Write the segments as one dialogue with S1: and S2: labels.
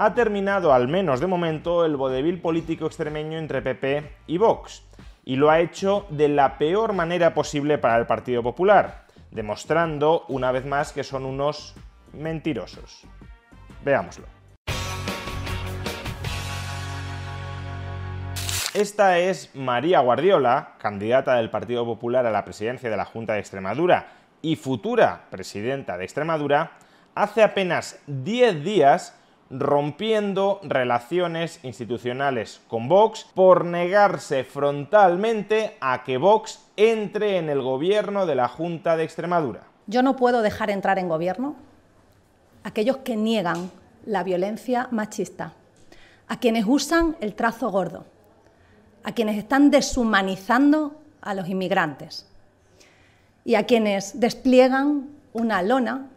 S1: ha terminado, al menos de momento, el vodevil político extremeño entre PP y Vox, y lo ha hecho de la peor manera posible para el Partido Popular, demostrando una vez más que son unos mentirosos. Veámoslo. Esta es María Guardiola, candidata del Partido Popular a la presidencia de la Junta de Extremadura y futura presidenta de Extremadura, hace apenas 10 días rompiendo relaciones institucionales con Vox por negarse frontalmente a que Vox entre en el gobierno de la Junta de Extremadura. Yo no puedo dejar entrar en gobierno a aquellos que niegan la violencia machista, a quienes usan el trazo gordo, a quienes están deshumanizando a los inmigrantes y a quienes despliegan una lona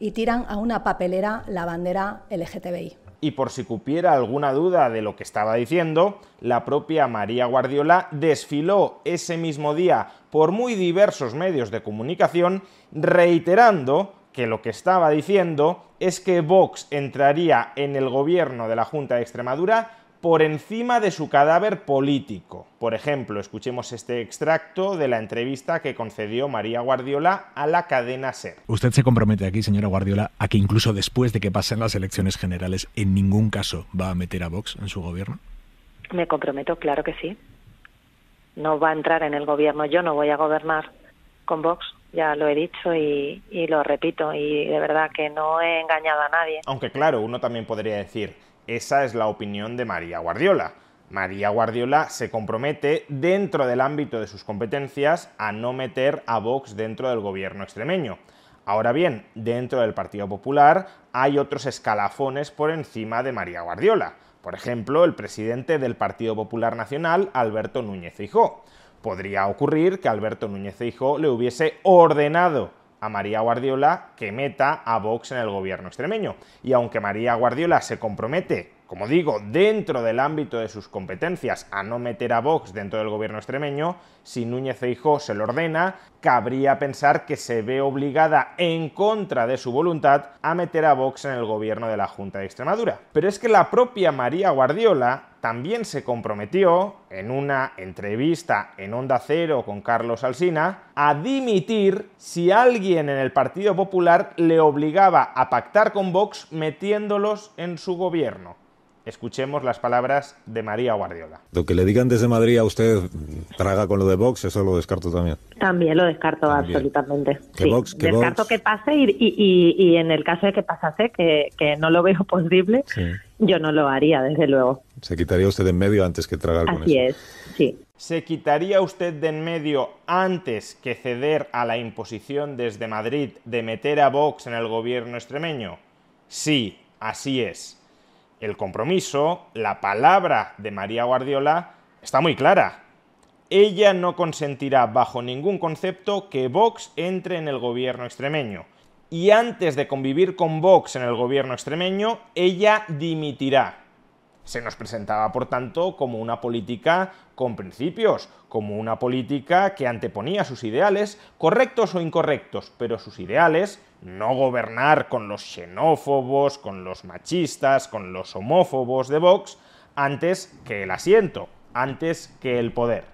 S1: y tiran a una papelera la bandera LGTBI. Y por si cupiera alguna duda de lo que estaba diciendo, la propia María Guardiola desfiló ese mismo día por muy diversos medios de comunicación reiterando que lo que estaba diciendo es que Vox entraría en el gobierno de la Junta de Extremadura por encima de su cadáver político. Por ejemplo, escuchemos este extracto de la entrevista que concedió María Guardiola a la cadena SER. Usted se compromete aquí, señora Guardiola, a que incluso después de que pasen las elecciones generales, en ningún caso va a meter a Vox en su gobierno. Me comprometo, claro que sí. No va a entrar en el gobierno, yo no voy a gobernar con Vox ya lo he dicho y, y, lo repito, y de verdad que no he engañado a nadie. Aunque claro, uno también podría decir, esa es la opinión de María Guardiola. María Guardiola se compromete dentro del ámbito de sus competencias a no meter a Vox dentro del gobierno extremeño. Ahora bien, dentro del Partido Popular hay otros escalafones por encima de María Guardiola. Por ejemplo, el presidente del Partido Popular Nacional, Alberto Núñez Feijóo. Podría ocurrir que Alberto Núñez Feijóo le hubiese ordenado a María Guardiola que meta a Vox en el gobierno extremeño. Y aunque María Guardiola se compromete como digo, dentro del ámbito de sus competencias, a no meter a Vox dentro del gobierno extremeño, si Núñez Hijo se lo ordena, cabría pensar que se ve obligada en contra de su voluntad a meter a Vox en el gobierno de la Junta de Extremadura. Pero es que la propia María Guardiola también se comprometió, en una entrevista en Onda Cero con Carlos Alsina, a dimitir si alguien en el Partido Popular le obligaba a pactar con Vox metiéndolos en su gobierno. Escuchemos las palabras de María Guardiola. Lo que le digan desde Madrid a usted traga con lo de Vox, eso lo descarto también. También lo descarto absolutamente. descarto que pase y, en el caso de que pasase, que, no lo veo posible, yo no lo haría, desde luego. Se quitaría usted de en medio antes que tragar con Así es, sí. ¿Se quitaría usted de en medio antes que ceder a la imposición desde Madrid de meter a Vox en el gobierno extremeño? Sí, así es el compromiso, la palabra de María Guardiola está muy clara. Ella no consentirá bajo ningún concepto que Vox entre en el gobierno extremeño. Y antes de convivir con Vox en el gobierno extremeño, ella dimitirá. Se nos presentaba, por tanto, como una política con principios, como una política que anteponía sus ideales, correctos o incorrectos, pero sus ideales, no gobernar con los xenófobos, con los machistas, con los homófobos de Vox, antes que el asiento, antes que el poder.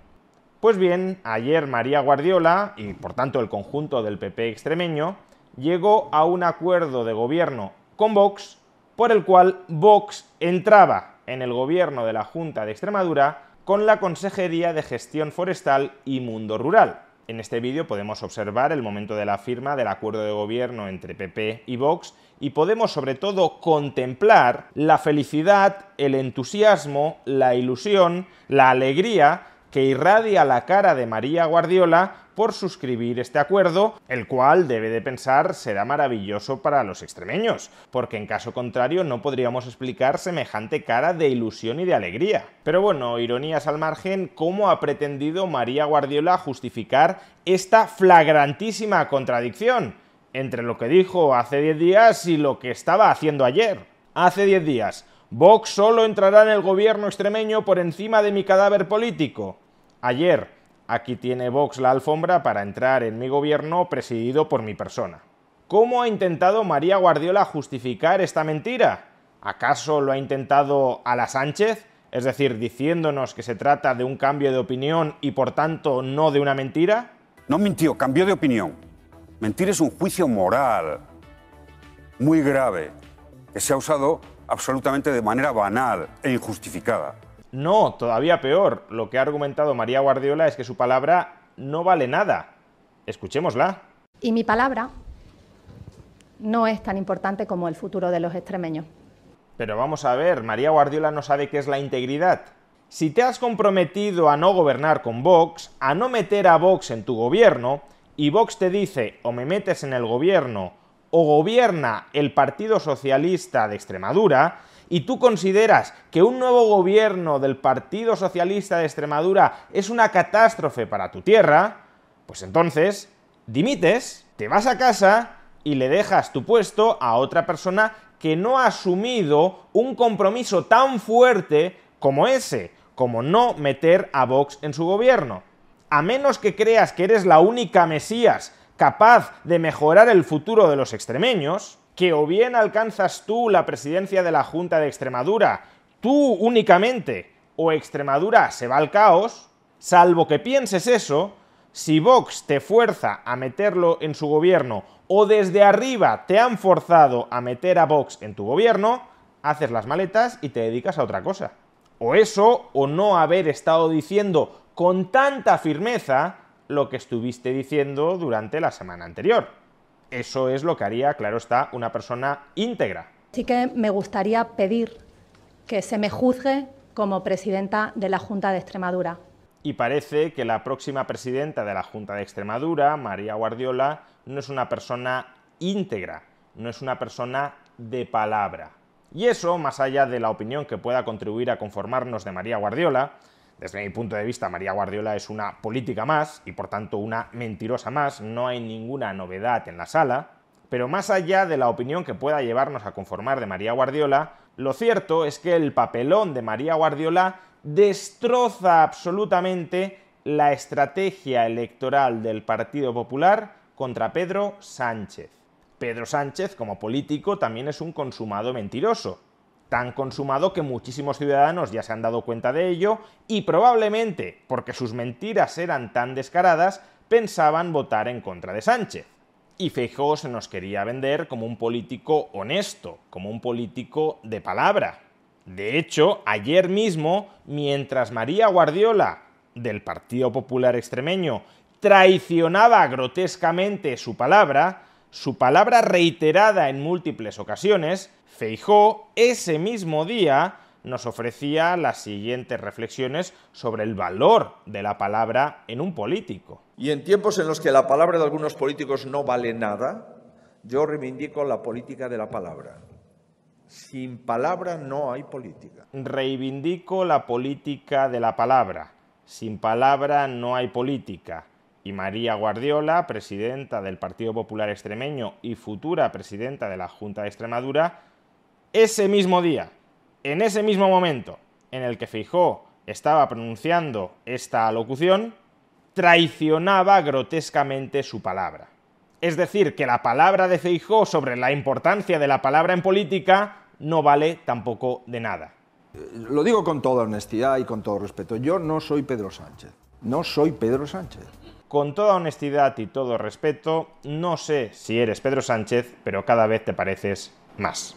S1: Pues bien, ayer María Guardiola, y por tanto el conjunto del PP extremeño, llegó a un acuerdo de gobierno con Vox, por el cual Vox entraba en el gobierno de la Junta de Extremadura con la Consejería de Gestión Forestal y Mundo Rural. En este vídeo podemos observar el momento de la firma del acuerdo de gobierno entre PP y Vox y podemos sobre todo contemplar la felicidad, el entusiasmo, la ilusión, la alegría que irradia la cara de María Guardiola por suscribir este acuerdo, el cual debe de pensar será maravilloso para los extremeños, porque en caso contrario no podríamos explicar semejante cara de ilusión y de alegría. Pero bueno, ironías al margen, ¿cómo ha pretendido María Guardiola justificar esta flagrantísima contradicción entre lo que dijo hace 10 días y lo que estaba haciendo ayer? Hace 10 días, Vox solo entrará en el gobierno extremeño por encima de mi cadáver político. Ayer, aquí tiene Vox la alfombra para entrar en mi gobierno presidido por mi persona. ¿Cómo ha intentado María Guardiola justificar esta mentira? ¿Acaso lo ha intentado a la Sánchez? Es decir, diciéndonos que se trata de un cambio de opinión y por tanto no de una mentira? No mintió, cambió de opinión. Mentir es un juicio moral muy grave que se ha usado absolutamente de manera banal e injustificada. No, todavía peor. Lo que ha argumentado María Guardiola es que su palabra no vale nada. Escuchémosla. Y mi palabra no es tan importante como el futuro de los extremeños. Pero vamos a ver, María Guardiola no sabe qué es la integridad. Si te has comprometido a no gobernar con Vox, a no meter a Vox en tu gobierno, y Vox te dice o me metes en el gobierno o gobierna el Partido Socialista de Extremadura, y tú consideras que un nuevo gobierno del Partido Socialista de Extremadura es una catástrofe para tu tierra, pues entonces dimites, te vas a casa y le dejas tu puesto a otra persona que no ha asumido un compromiso tan fuerte como ese, como no meter a Vox en su gobierno. A menos que creas que eres la única Mesías capaz de mejorar el futuro de los extremeños, que o bien alcanzas tú la presidencia de la Junta de Extremadura, tú únicamente, o Extremadura se va al caos, salvo que pienses eso, si Vox te fuerza a meterlo en su gobierno o desde arriba te han forzado a meter a Vox en tu gobierno, haces las maletas y te dedicas a otra cosa. O eso, o no haber estado diciendo con tanta firmeza lo que estuviste diciendo durante la semana anterior. Eso es lo que haría, claro está, una persona íntegra. Sí que me gustaría pedir que se me juzgue como presidenta de la Junta de Extremadura. Y parece que la próxima presidenta de la Junta de Extremadura, María Guardiola, no es una persona íntegra, no es una persona de palabra. Y eso, más allá de la opinión que pueda contribuir a conformarnos de María Guardiola, desde mi punto de vista, María Guardiola es una política más y por tanto una mentirosa más, no hay ninguna novedad en la sala, pero más allá de la opinión que pueda llevarnos a conformar de María Guardiola, lo cierto es que el papelón de María Guardiola destroza absolutamente la estrategia electoral del Partido Popular contra Pedro Sánchez. Pedro Sánchez, como político, también es un consumado mentiroso tan consumado que muchísimos ciudadanos ya se han dado cuenta de ello y probablemente, porque sus mentiras eran tan descaradas, pensaban votar en contra de Sánchez. Y Feijóo se nos quería vender como un político honesto, como un político de palabra. De hecho, ayer mismo, mientras María Guardiola, del Partido Popular Extremeño, traicionaba grotescamente su palabra, su palabra reiterada en múltiples ocasiones, Feijó ese mismo día nos ofrecía las siguientes reflexiones sobre el valor de la palabra en un político. Y en tiempos en los que la palabra de algunos políticos no vale nada, yo reivindico la política de la palabra. Sin palabra no hay política. Reivindico la política de la palabra. Sin palabra no hay política y María Guardiola, presidenta del Partido Popular Extremeño y futura presidenta de la Junta de Extremadura, ese mismo día, en ese mismo momento en el que Fijó estaba pronunciando esta alocución, traicionaba grotescamente su palabra. Es decir, que la palabra de Feijó sobre la importancia de la palabra en política no vale tampoco de nada. Lo digo con toda honestidad y con todo respeto. Yo no soy Pedro Sánchez. No soy Pedro Sánchez. Con toda honestidad y todo respeto, no sé si eres Pedro Sánchez, pero cada vez te pareces más.